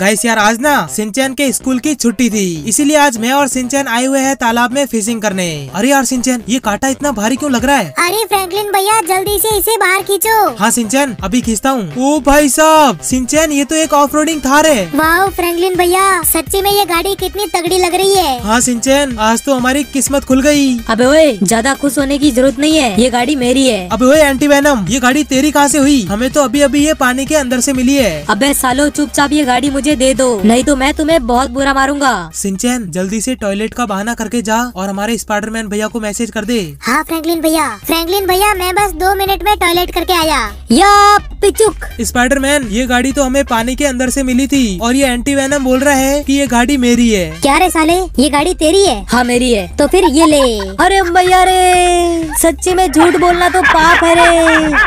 guys यार आज ना सिंचन के स्कूल की छुट्टी थी इसीलिए आज मैं और सिंचन आए हुए हैं तालाब में फिशिंग करने अरे यार सिंचन ये कांटा इतना भारी क्यों लग रहा है अरे फ्रैंकलिन भैया जल्दी से इसे बाहर खींचो हाँ सिंचन अभी खींचता हूँ ओ भाई साहब सिंचन ये तो एक ऑफ रोडिंग थार है वाह फ्रैंकलिन भैया सच्ची में ये गाड़ी कितनी तगड़ी लग रही है हाँ सिंचन आज तो हमारी किस्मत खुल गयी अब ज्यादा खुश होने की जरूरत नहीं है ये गाड़ी मेरी है अब एंटी वैनम ये गाड़ी तेरी कहाँ ऐसी हुई हमें तो अभी अभी ये पानी के अंदर ऐसी मिली है अब सालो चुपचाप ये गाड़ी मुझे मुझे दे दो नहीं तो मैं तुम्हें बहुत बुरा मारूंगा सिंचन जल्दी से टॉयलेट का बहाना करके जा और हमारे स्पाइडरमैन भैया को मैसेज कर दे हाँ फ्रैंकलिन भैया फ्रैंकलिन भैया मैं बस दो मिनट में टॉयलेट करके आया या पिचुक स्पाइडरमैन ये गाड़ी तो हमें पानी के अंदर से मिली थी और ये एंटी वैनम बोल रहा है कि ये गाड़ी मेरी है क्या रे साले ये गाड़ी तेरी है हाँ मेरी है तो फिर ये ले अरे भैया रे सच्ची में झूठ बोलना तो पाप है रे